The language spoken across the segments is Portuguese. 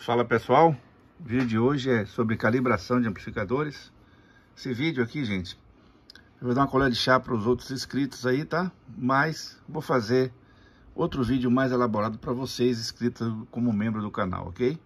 Fala pessoal, o vídeo de hoje é sobre calibração de amplificadores. Esse vídeo aqui, gente, eu vou dar uma colher de chá para os outros inscritos aí, tá? Mas vou fazer outro vídeo mais elaborado para vocês inscritos como membro do canal, ok?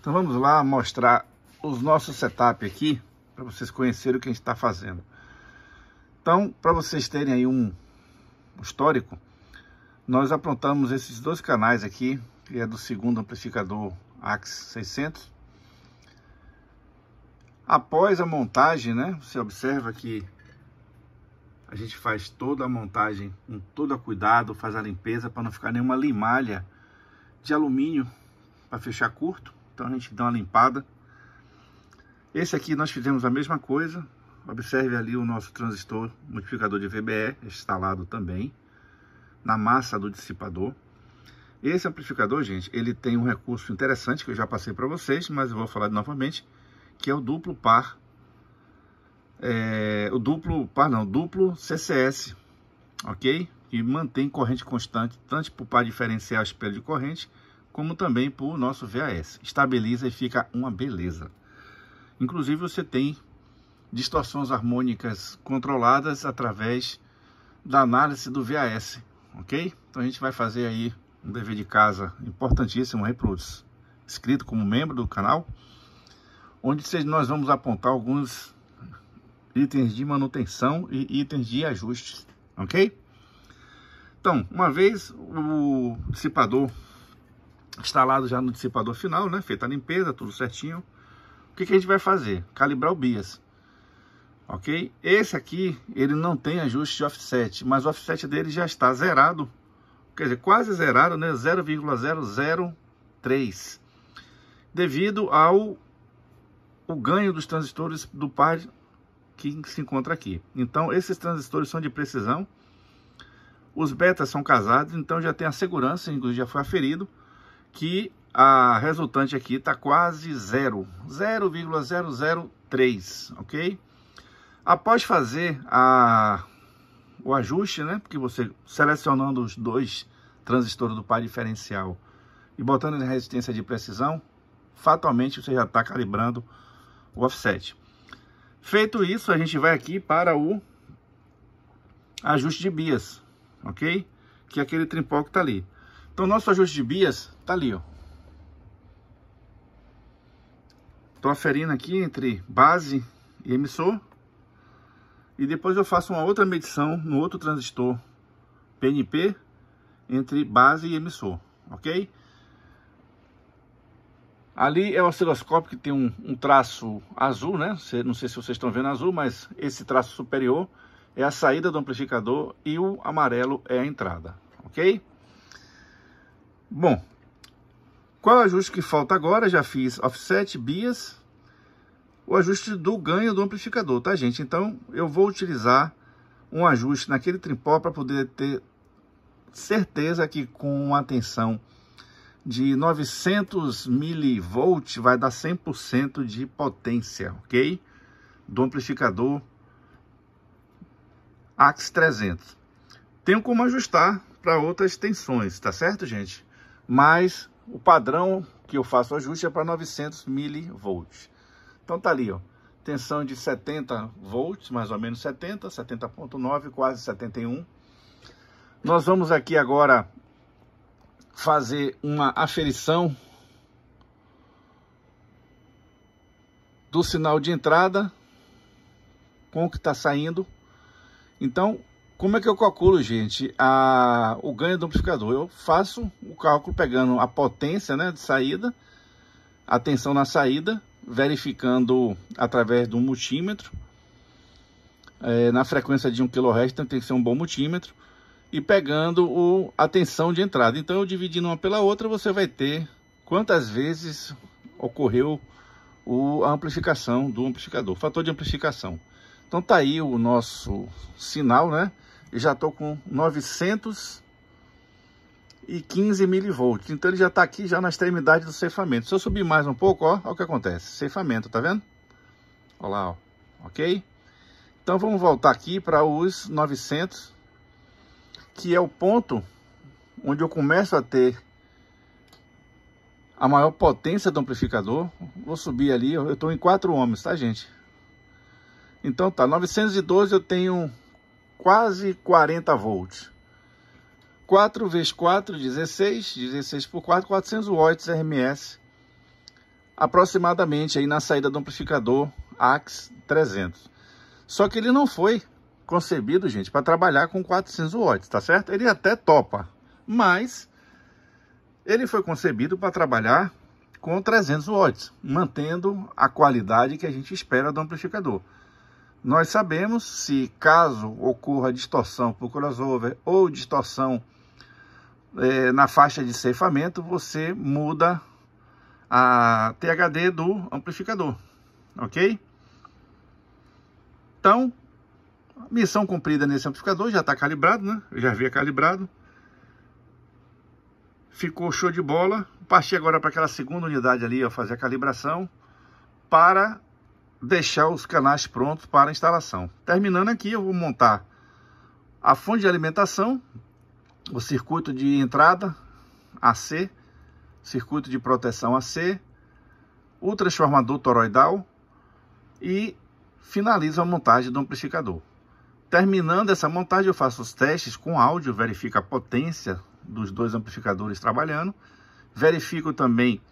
Então vamos lá mostrar os nossos setup aqui, para vocês conhecerem o que a gente está fazendo. Então, para vocês terem aí um histórico, nós aprontamos esses dois canais aqui, que é do segundo amplificador AX 600. Após a montagem, né, você observa que a gente faz toda a montagem com todo a cuidado, faz a limpeza para não ficar nenhuma limalha de alumínio para fechar curto. Então a gente dá uma limpada. Esse aqui nós fizemos a mesma coisa. Observe ali o nosso transistor multiplicador de VBE instalado também na massa do dissipador. Esse amplificador, gente, ele tem um recurso interessante que eu já passei para vocês, mas eu vou falar novamente, que é o duplo par, é, o duplo par não, duplo CCS, ok? Que mantém corrente constante, tanto para o par diferencial espelho de corrente, como também para o nosso VAS. Estabiliza e fica uma beleza. Inclusive você tem distorções harmônicas controladas através da análise do VAS, ok? Então a gente vai fazer aí um dever de casa importantíssimo, os inscrito como membro do canal, onde nós vamos apontar alguns itens de manutenção e itens de ajuste, ok? Então, uma vez o dissipador instalado já no dissipador final, né? Feita a limpeza, tudo certinho. O que, que a gente vai fazer? Calibrar o bias, ok? Esse aqui, ele não tem ajuste de offset, mas o offset dele já está zerado quer dizer, quase zeraram, né? 0,003, devido ao o ganho dos transistores do par que se encontra aqui. Então, esses transistores são de precisão, os betas são casados, então já tem a segurança, inclusive já foi aferido, que a resultante aqui está quase zero, 0,003, ok? Após fazer a o ajuste, né? Porque você selecionando os dois transistores do par diferencial e botando na resistência de precisão, fatalmente você já está calibrando o offset. Feito isso, a gente vai aqui para o ajuste de bias, ok? Que é aquele tripó que está ali. Então, nosso ajuste de bias está ali, ó. Estou aferindo aqui entre base e emissor e depois eu faço uma outra medição no outro transistor PNP entre base e emissor, ok? Ali é o osciloscópio que tem um, um traço azul, né? Não sei se vocês estão vendo azul, mas esse traço superior é a saída do amplificador e o amarelo é a entrada, ok? Bom, qual é o ajuste que falta agora? Já fiz offset, bias, o ajuste do ganho do amplificador, tá gente? Então eu vou utilizar um ajuste naquele tripó para poder ter certeza que com uma tensão de 900 mV vai dar 100% de potência, ok? Do amplificador Axe 300. Tenho como ajustar para outras tensões, tá certo, gente? Mas o padrão que eu faço ajuste é para 900 mV. Então tá ali, ó. Tensão de 70 volts, mais ou menos 70, 70.9, quase 71. Nós vamos aqui agora fazer uma aferição do sinal de entrada com o que está saindo. Então, como é que eu calculo, gente, a, o ganho do amplificador? Eu faço o cálculo pegando a potência né, de saída, a tensão na saída, verificando através de um multímetro. É, na frequência de 1 kHz tem que ser um bom multímetro e pegando o, a tensão de entrada. Então, eu dividindo uma pela outra, você vai ter quantas vezes ocorreu o, a amplificação do amplificador, fator de amplificação. Então, tá aí o nosso sinal, né? Eu já estou com 900 e 15 milivolts. Então ele já está aqui já na extremidade do ceifamento. Se eu subir mais um pouco, ó, o que acontece. Ceifamento, tá vendo? Olha lá, ó. ok? Então vamos voltar aqui para os 900, que é o ponto onde eu começo a ter a maior potência do amplificador. Vou subir ali, eu estou em 4 ohms, tá gente? Então tá, 912 eu tenho quase 40 volts. 4 vezes 4, 16, 16 por 4, 400 watts RMS, aproximadamente aí na saída do amplificador AX 300. Só que ele não foi concebido, gente, para trabalhar com 400 watts, tá certo? Ele até topa, mas ele foi concebido para trabalhar com 300 watts, mantendo a qualidade que a gente espera do amplificador. Nós sabemos se caso ocorra distorção por crossover ou distorção é, na faixa de ceifamento, você muda a THD do amplificador, ok? Então, missão cumprida nesse amplificador, já está calibrado, né? Eu já havia calibrado. Ficou show de bola. Parti agora para aquela segunda unidade ali, ó, fazer a calibração para deixar os canais prontos para instalação. Terminando aqui, eu vou montar a fonte de alimentação, o circuito de entrada AC, circuito de proteção AC, o transformador toroidal e finalizo a montagem do amplificador. Terminando essa montagem, eu faço os testes com áudio, verifico a potência dos dois amplificadores trabalhando, verifico também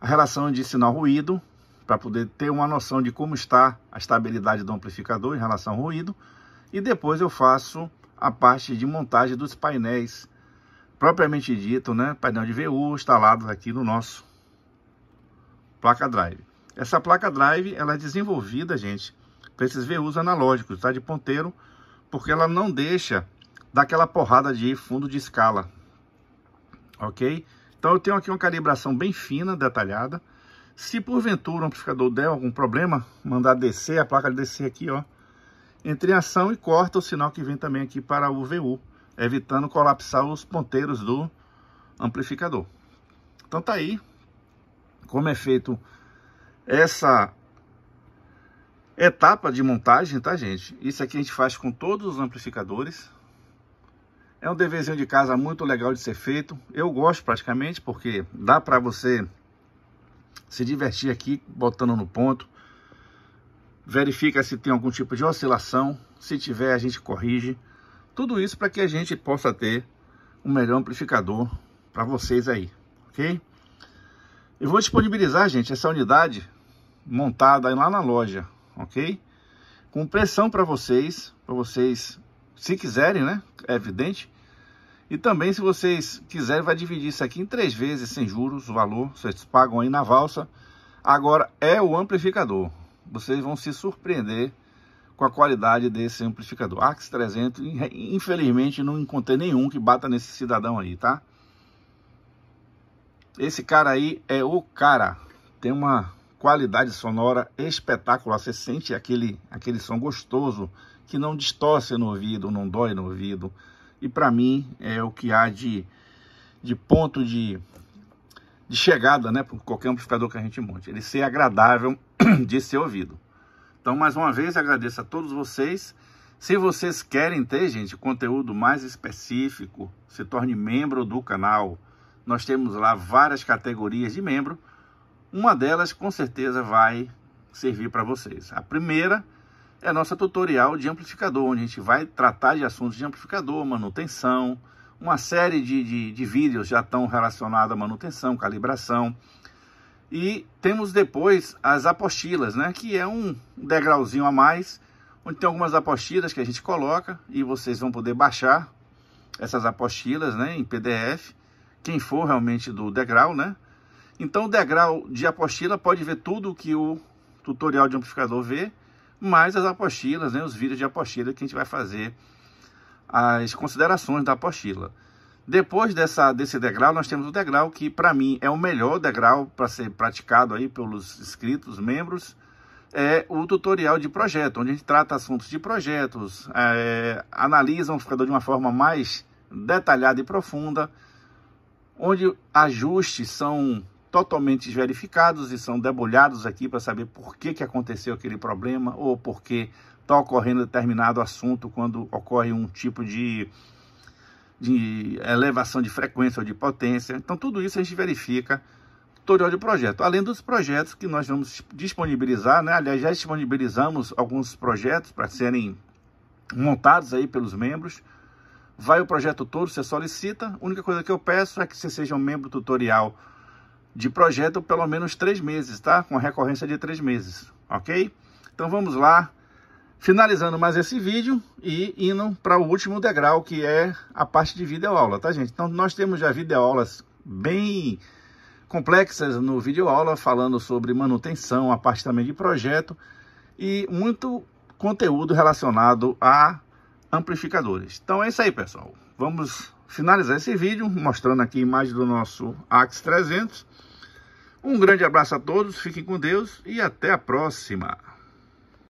a relação de sinal-ruído, para poder ter uma noção de como está a estabilidade do amplificador em relação ao ruído. E depois eu faço a parte de montagem dos painéis, propriamente dito, né? painel de VU instalado aqui no nosso placa drive. Essa placa drive ela é desenvolvida, gente, para esses VUs analógicos, tá? De ponteiro, porque ela não deixa daquela porrada de fundo de escala, ok? Então eu tenho aqui uma calibração bem fina, detalhada, se porventura o amplificador der algum problema, mandar descer, a placa descer aqui, ó, entre em ação e corta o sinal que vem também aqui para o VU, evitando colapsar os ponteiros do amplificador. Então tá aí como é feito essa etapa de montagem, tá gente? Isso aqui a gente faz com todos os amplificadores. É um deverzinho de casa muito legal de ser feito. Eu gosto praticamente porque dá para você se divertir aqui, botando no ponto. Verifica se tem algum tipo de oscilação. Se tiver, a gente corrige. Tudo isso para que a gente possa ter um melhor amplificador para vocês aí, ok? Eu vou disponibilizar, gente, essa unidade montada lá na loja, ok? Com pressão para vocês, para vocês, se quiserem, né? É evidente, e também, se vocês quiserem, vai dividir isso aqui em três vezes, sem juros, o valor. Vocês pagam aí na valsa. Agora, é o amplificador. Vocês vão se surpreender com a qualidade desse amplificador. Ax 300, infelizmente, não encontrei nenhum que bata nesse cidadão aí, tá? Esse cara aí é o cara. Tem uma qualidade sonora espetacular. Você sente aquele, aquele som gostoso que não distorce no ouvido, não dói no ouvido e para mim é o que há de, de ponto de, de chegada né, para qualquer amplificador que a gente monte. Ele ser agradável de ser ouvido. Então, mais uma vez, agradeço a todos vocês. Se vocês querem ter, gente, conteúdo mais específico, se torne membro do canal. Nós temos lá várias categorias de membro. Uma delas, com certeza, vai servir para vocês. A primeira é a nossa tutorial de amplificador, onde a gente vai tratar de assuntos de amplificador, manutenção, uma série de, de, de vídeos já estão relacionados à manutenção, calibração. E temos depois as apostilas, né? que é um degrauzinho a mais, onde tem algumas apostilas que a gente coloca e vocês vão poder baixar essas apostilas né? em PDF, quem for realmente do degrau, né? Então o degrau de apostila pode ver tudo que o tutorial de amplificador vê mais as apostilas, né, os vídeos de apostila que a gente vai fazer as considerações da apostila. Depois dessa, desse degrau, nós temos o degrau que, para mim, é o melhor degrau para ser praticado aí pelos inscritos, membros, é o tutorial de projeto, onde a gente trata assuntos de projetos, é, analisa o amplificador de uma forma mais detalhada e profunda, onde ajustes são totalmente verificados e são debulhados aqui para saber por que, que aconteceu aquele problema ou por que está ocorrendo determinado assunto quando ocorre um tipo de, de elevação de frequência ou de potência. Então, tudo isso a gente verifica tutorial de projeto, além dos projetos que nós vamos disponibilizar, né? aliás, já disponibilizamos alguns projetos para serem montados aí pelos membros, vai o projeto todo, você solicita, a única coisa que eu peço é que você seja um membro tutorial de projeto pelo menos três meses, tá? Com recorrência de três meses, ok? Então vamos lá, finalizando mais esse vídeo e indo para o último degrau, que é a parte de videoaula, tá gente? Então nós temos já videoaulas bem complexas no videoaula, falando sobre manutenção, a parte também de projeto e muito conteúdo relacionado a amplificadores. Então é isso aí, pessoal. Vamos finalizar esse vídeo, mostrando aqui a imagem do nosso Axe 300. Um grande abraço a todos, fiquem com Deus e até a próxima!